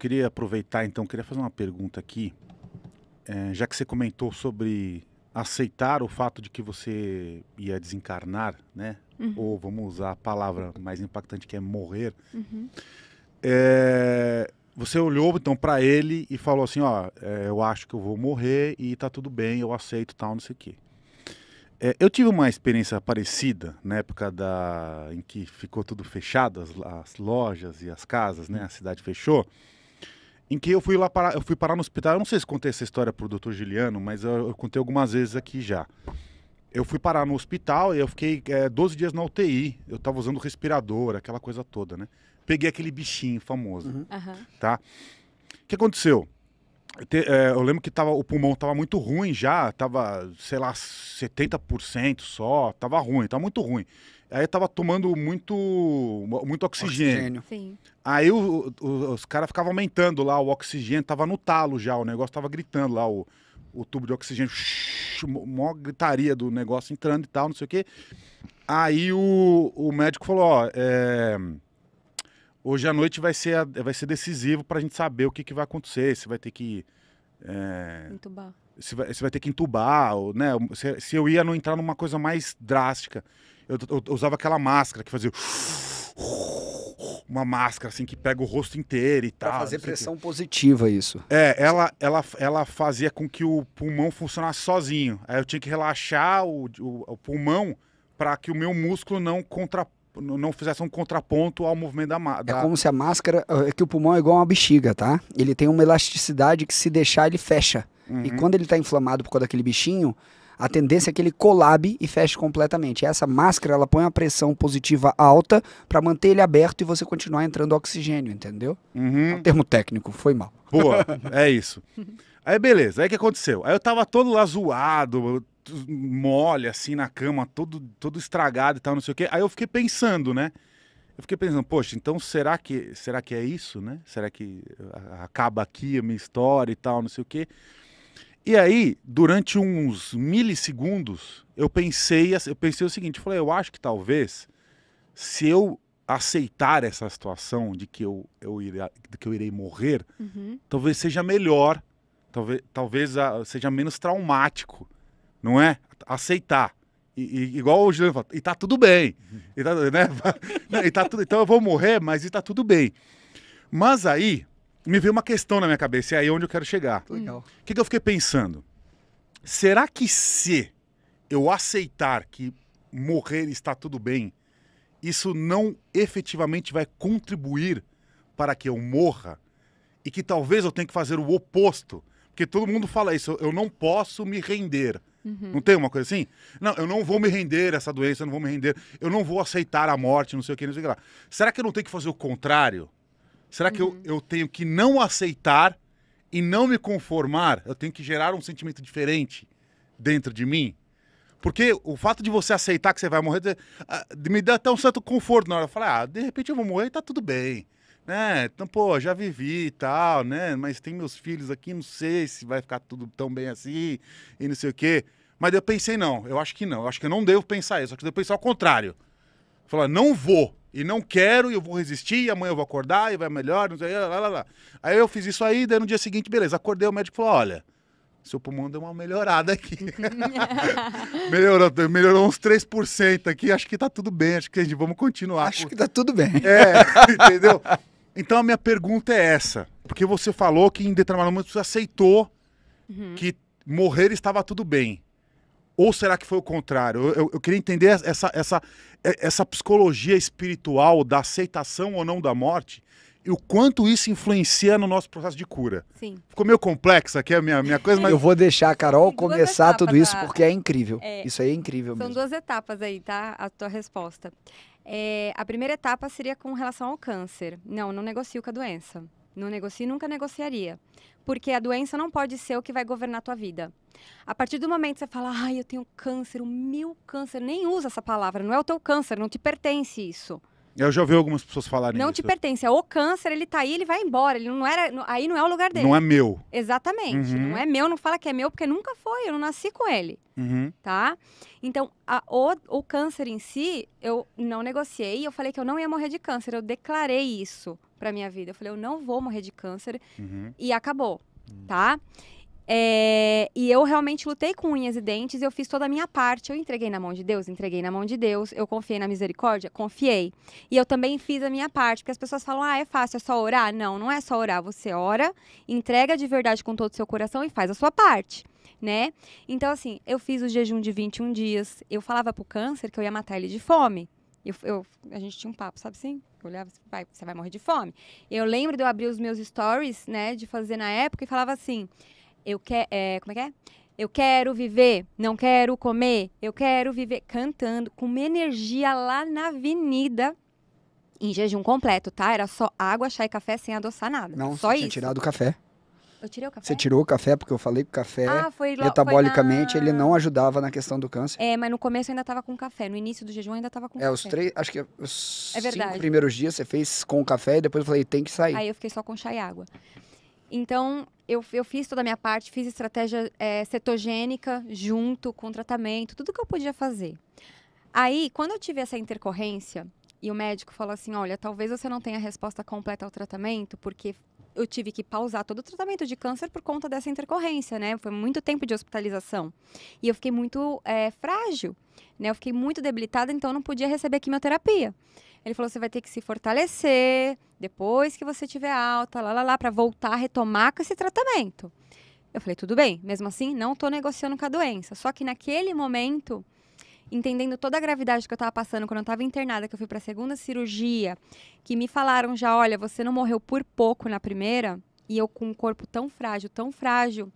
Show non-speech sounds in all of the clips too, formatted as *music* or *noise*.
queria aproveitar, então, queria fazer uma pergunta aqui. É, já que você comentou sobre aceitar o fato de que você ia desencarnar, né? Uhum. Ou vamos usar a palavra mais impactante que é morrer. Uhum. É, você olhou então para ele e falou assim, ó, é, eu acho que eu vou morrer e tá tudo bem, eu aceito, tal, não sei o quê. É, eu tive uma experiência parecida na época da em que ficou tudo fechado, as, as lojas e as casas, né? A uhum. cidade fechou em que eu fui lá para eu fui parar no hospital. Eu não sei se contei essa história pro doutor Juliano, mas eu, eu, contei algumas vezes aqui já. Eu fui parar no hospital e eu fiquei é, 12 dias na UTI. Eu tava usando respirador, aquela coisa toda, né? Peguei aquele bichinho famoso, uhum. tá? O que aconteceu? Eu, te, é, eu lembro que tava, o pulmão tava muito ruim já, tava, sei lá, 70% só, tava ruim, tava muito ruim. Aí eu tava tomando muito, muito oxigênio. oxigênio. Aí o, o, os caras ficavam aumentando lá o oxigênio, tava no talo já, o negócio tava gritando lá, o, o tubo de oxigênio, shush, mó gritaria do negócio entrando e tal, não sei o quê. Aí o, o médico falou, ó, é, hoje à noite vai ser, vai ser decisivo pra gente saber o que, que vai acontecer, se vai ter que... Ir é, entubar. Você vai, você vai, ter que entubar, ou, né? Se, se, eu ia não entrar numa coisa mais drástica. Eu, eu, eu, usava aquela máscara que fazia. *laughs* Uma máscara assim que pega o rosto inteiro e tal. Pra fazer pressão que. positiva, isso. É, ela, ela, ela fazia com que o pulmão funcionasse sozinho. Aí eu tinha que relaxar o, o, o pulmão para que o meu músculo não contrapõe não fizesse um contraponto ao movimento da máscara. É como se a máscara. É, é que o pulmão é igual uma bexiga, tá? Ele tem uma elasticidade que, se deixar, ele fecha. Uhum. E quando ele está inflamado por causa daquele bichinho, a tendência é que ele colabe e feche completamente. Essa máscara, ela põe a pressão positiva alta para manter ele aberto e você continuar entrando oxigênio, entendeu? Uhum. É um termo técnico, foi mal. Boa, é isso. *laughs* Aí beleza, aí que aconteceu? Aí eu tava todo lá zoado, mole, assim, na cama, todo, todo estragado e tal, não sei o quê. Aí eu fiquei pensando, né? Eu fiquei pensando, poxa, então será que, será que é isso, né? Será que ah, acaba aqui a minha história e tal, não sei o quê? E aí, durante uns milissegundos, eu pensei, eu pensei o seguinte, eu falei, eu acho que talvez, se eu aceitar essa situação de que eu, eu, irá, de que eu irei morrer, uhum. talvez seja melhor, talvez, talvez ah, seja menos traumático não é? Aceitar. E, e, igual o Juliano fala, e tá tudo bem. Uhum. E tá, né? *laughs* e tá tudo, então eu vou morrer, mas e tá tudo bem. Mas aí me veio uma questão na minha cabeça, e é aí onde eu quero chegar. Hum. O que, que eu fiquei pensando? Será que se eu aceitar que morrer está tudo bem, isso não efetivamente vai contribuir para que eu morra? E que talvez eu tenha que fazer o oposto que todo mundo fala isso, eu não posso me render. Uhum. Não tem uma coisa assim? Não, eu não vou me render a essa doença, eu não vou me render, eu não vou aceitar a morte, não sei o que, não sei o que lá. Será que eu não tenho que fazer o contrário? Será que uhum. eu, eu tenho que não aceitar e não me conformar? Eu tenho que gerar um sentimento diferente dentro de mim? Porque o fato de você aceitar que você vai morrer, ah, me dá até um certo conforto na hora. Falar, ah, de repente eu vou morrer e tá tudo bem né? Então, pô, já vivi e tal, né? Mas tem meus filhos aqui, não sei se vai ficar tudo tão bem assim e não sei o quê. Mas eu pensei, não, eu acho que não. Eu acho que eu não devo pensar isso. Acho que eu devo pensar ao contrário. Falar, não vou e não quero, e eu vou resistir, e amanhã eu vou acordar e vai melhor, não sei, lá, lá, lá. Aí eu fiz isso aí, daí no dia seguinte, beleza, acordei, o médico falou: olha, seu pulmão deu uma melhorada aqui. *laughs* melhorou, melhorou uns 3% aqui, acho que tá tudo bem, acho que gente, vamos continuar. Acho que tá tudo bem. É, *laughs* entendeu? Então a minha pergunta é essa. Porque você falou que em determinado momento você aceitou uhum. que morrer estava tudo bem. Ou será que foi o contrário? Eu, eu, eu, queria entender essa, essa, essa é, psicologia espiritual da aceitação ou não da morte e o quanto isso influencia no nosso processo de cura. Sim. Ficou meio complexo aqui a minha, minha coisa, mas... Eu vou deixar a Carol começar tudo isso, da... porque é incrível. É, isso aí é incrível são mesmo. São duas etapas aí, tá? A tua resposta. É, a primeira etapa seria com relação ao câncer. Não, não negocio com a doença. Não negocie, nunca negociaria. Porque a doença não pode ser o que vai governar a tua vida. A partir do momento que você fala, ai, eu tenho câncer, o meu câncer, nem usa essa palavra, não é o teu câncer, não te pertence isso. Eu já ouvi algumas pessoas falarem Não isso. te pertence. É o câncer, ele tá aí, ele vai embora. Ele não era, aí não é o lugar dele. Não é meu. Exatamente. Uhum. Não é meu, não fala que é meu, porque nunca foi. Eu não nasci com ele. Uhum. Tá? Então, a, o, o câncer em si, eu não negociei. Eu falei que eu não ia morrer de câncer. Eu declarei isso pra minha vida. Eu falei, eu não vou morrer de câncer. Uhum. E acabou. Hum. Tá? É, e eu realmente lutei com unhas e dentes, eu fiz toda a minha parte. Eu entreguei na mão de Deus, entreguei na mão de Deus. Eu confiei na misericórdia, confiei. E eu também fiz a minha parte, porque as pessoas falam: ah, é fácil, é só orar. Não, não é só orar. Você ora, entrega de verdade com todo o seu coração e faz a sua parte. Né? Então, assim, eu fiz o jejum de 21 dias. Eu falava pro câncer que eu ia matar ele de fome. Eu, eu, a gente tinha um papo, sabe assim? Eu olhava, vai, você vai morrer de fome. Eu lembro de eu abrir os meus stories, né, de fazer na época e falava assim: eu quero. É, como é que é? Eu quero viver, não quero comer, eu quero viver. Cantando com uma energia lá na avenida, em jejum completo, tá? Era só água, chá e café sem adoçar nada. Não, só isso. tinha tirado o café. Eu tirei o café? Você tirou o café porque eu falei que o café, ah, foi, metabolicamente, na... ele não ajudava na questão do câncer. É, mas no começo eu ainda estava com café. No início do jejum eu ainda estava com é, café. É, os três, acho que é os é cinco primeiros dias você fez com café e depois eu falei, tem que sair. Aí eu fiquei só com chá e água. Então, eu, eu fiz toda a minha parte, fiz estratégia é, cetogênica junto com tratamento, tudo que eu podia fazer. Aí, quando eu tive essa intercorrência e o médico falou assim: olha, talvez você não tenha resposta completa ao tratamento, porque eu tive que pausar todo o tratamento de câncer por conta dessa intercorrência, né? Foi muito tempo de hospitalização. E eu fiquei muito é, frágil, né? Eu fiquei muito debilitada, então eu não podia receber quimioterapia. Ele falou: você vai ter que se fortalecer depois que você tiver alta, lá, lá, lá, para voltar a retomar com esse tratamento. Eu falei: tudo bem, mesmo assim, não estou negociando com a doença. Só que naquele momento, entendendo toda a gravidade que eu estava passando quando eu estava internada, que eu fui para a segunda cirurgia, que me falaram já: olha, você não morreu por pouco na primeira, e eu com um corpo tão frágil, tão frágil.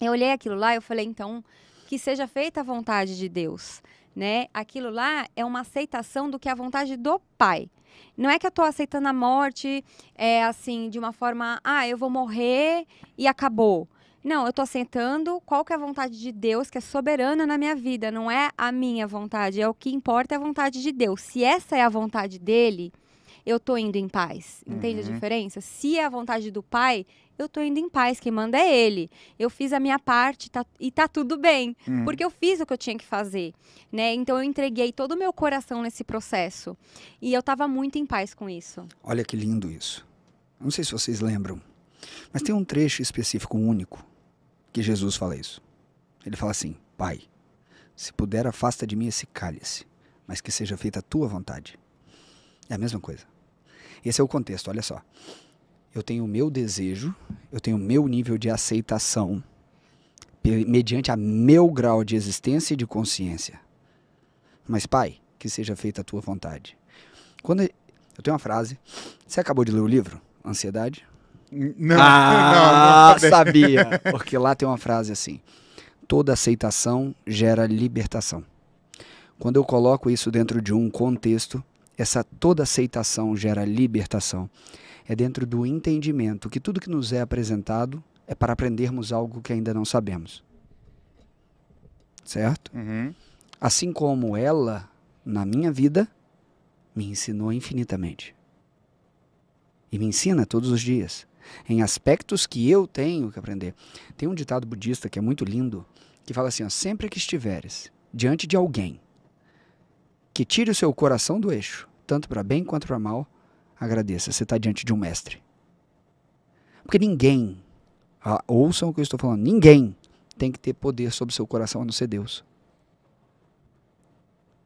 Eu olhei aquilo lá e eu falei: então, que seja feita a vontade de Deus né? Aquilo lá é uma aceitação do que é a vontade do Pai. Não é que eu estou aceitando a morte, é assim, de uma forma, ah, eu vou morrer e acabou. Não, eu estou aceitando qual que é a vontade de Deus, que é soberana na minha vida. Não é a minha vontade, é o que importa é a vontade de Deus. Se essa é a vontade dele, eu tô indo em paz. Entende uhum. a diferença? Se é a vontade do pai, eu tô indo em paz, quem manda é ele. Eu fiz a minha parte tá, e tá tudo bem, uhum. porque eu fiz o que eu tinha que fazer, né? Então eu entreguei todo o meu coração nesse processo e eu tava muito em paz com isso. Olha que lindo isso. Não sei se vocês lembram, mas tem um trecho específico único que Jesus fala isso. Ele fala assim: Pai, se puder, afasta de mim esse cálice, mas que seja feita a tua vontade. É a mesma coisa. Esse é o contexto, olha só. Eu tenho o meu desejo, eu tenho o meu nível de aceitação mediante a meu grau de existência e de consciência. Mas, Pai, que seja feita a tua vontade. Quando eu tenho uma frase. Você acabou de ler o livro? Ansiedade? Não, ah, *laughs* não, não sabia. *laughs* Porque lá tem uma frase assim: toda aceitação gera libertação. Quando eu coloco isso dentro de um contexto, essa toda aceitação gera libertação. É dentro do entendimento que tudo que nos é apresentado é para aprendermos algo que ainda não sabemos. Certo? Uhum. Assim como ela, na minha vida, me ensinou infinitamente. E me ensina todos os dias, em aspectos que eu tenho que aprender. Tem um ditado budista que é muito lindo, que fala assim: ó, sempre que estiveres diante de alguém que tire o seu coração do eixo tanto para bem quanto para mal, agradeça. Você está diante de um mestre. Porque ninguém, ouçam o que eu estou falando, ninguém tem que ter poder sobre seu coração a não ser Deus.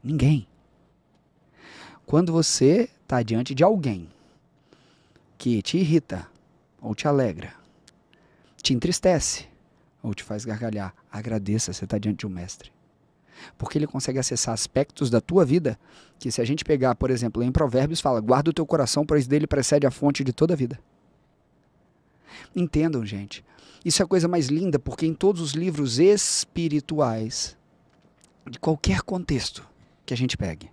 Ninguém. Quando você está diante de alguém que te irrita, ou te alegra, te entristece, ou te faz gargalhar, agradeça, você está diante de um mestre porque ele consegue acessar aspectos da tua vida que, se a gente pegar, por exemplo, em Provérbios, fala: guarda o teu coração, pois dele precede a fonte de toda a vida. Entendam, gente. Isso é a coisa mais linda, porque em todos os livros espirituais, de qualquer contexto que a gente pegue,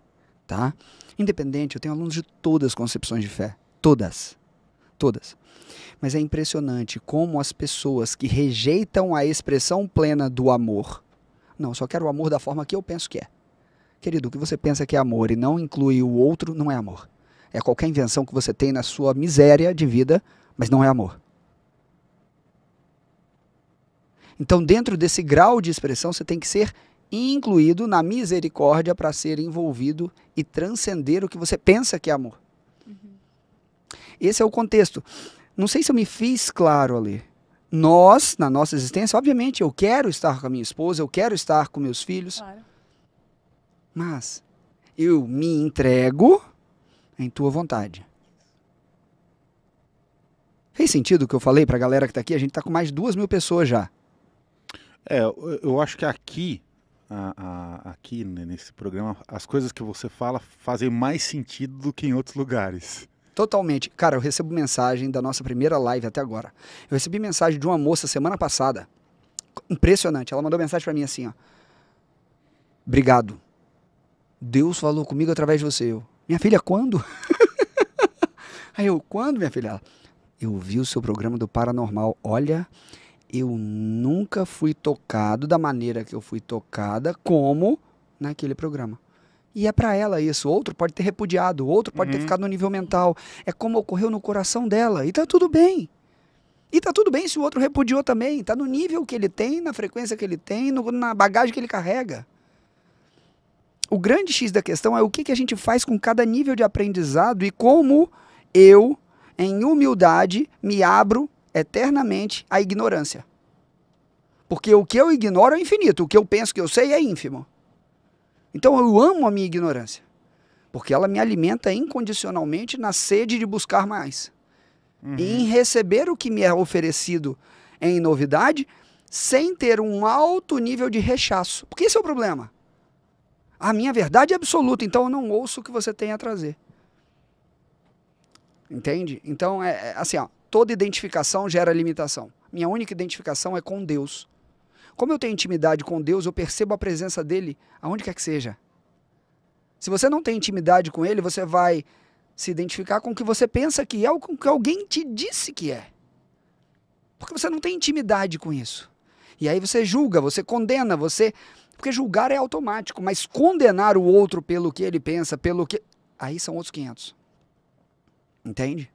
tá? Independente, eu tenho alunos de todas as concepções de fé. Todas. Todas. Mas é impressionante como as pessoas que rejeitam a expressão plena do amor não, só quero o amor da forma que eu penso que é. Querido, o que você pensa que é amor e não inclui o outro não é amor. É qualquer invenção que você tem na sua miséria de vida, mas não é amor. Então, dentro desse grau de expressão, você tem que ser incluído na misericórdia para ser envolvido e transcender o que você pensa que é amor. Uhum. Esse é o contexto. Não sei se eu me fiz claro ali nós, na nossa existência, obviamente, eu quero estar com a minha esposa, eu quero estar com meus filhos. Claro. Mas eu me entrego em tua vontade. Fez sentido o que eu falei para a galera que está aqui? A gente está com mais de duas mil pessoas já. É, eu acho que aqui, a, a, aqui né, nesse programa, as coisas que você fala fazem mais sentido do que em outros lugares. Totalmente. Cara, eu recebo mensagem da nossa primeira live até agora. Eu recebi mensagem de uma moça semana passada. Impressionante. Ela mandou mensagem para mim assim, ó. Obrigado. Deus falou comigo através de você. Eu, minha filha, quando? *laughs* Aí eu, quando, minha filha? Ela, eu vi o seu programa do Paranormal. Olha, eu nunca fui tocado da maneira que eu fui tocada, como naquele programa. E é para ela isso. Outro pode ter repudiado, outro pode uhum. ter ficado no nível mental. É como ocorreu no coração dela. E tá tudo bem. E tá tudo bem se o outro repudiou também. Tá no nível que ele tem, na frequência que ele tem, no, na bagagem que ele carrega. O grande X da questão é o que, que a gente faz com cada nível de aprendizado e como eu, em humildade, me abro eternamente à ignorância. Porque o que eu ignoro é infinito, o que eu penso que eu sei é ínfimo. Então eu amo a minha ignorância, porque ela me alimenta incondicionalmente na sede de buscar mais. Uhum. E em receber o que me é oferecido em novidade, sem ter um alto nível de rechaço. Porque esse é o problema. A minha verdade é absoluta, então eu não ouço o que você tem a trazer. Entende? Então, é, é assim, ó, toda identificação gera limitação. Minha única identificação é com Deus. Como eu tenho intimidade com Deus, eu percebo a presença dele aonde quer que seja. Se você não tem intimidade com ele, você vai se identificar com o que você pensa que é ou com o que alguém te disse que é. Porque você não tem intimidade com isso. E aí você julga, você condena, você. Porque julgar é automático, mas condenar o outro pelo que ele pensa, pelo que. Aí são outros 500. Entende?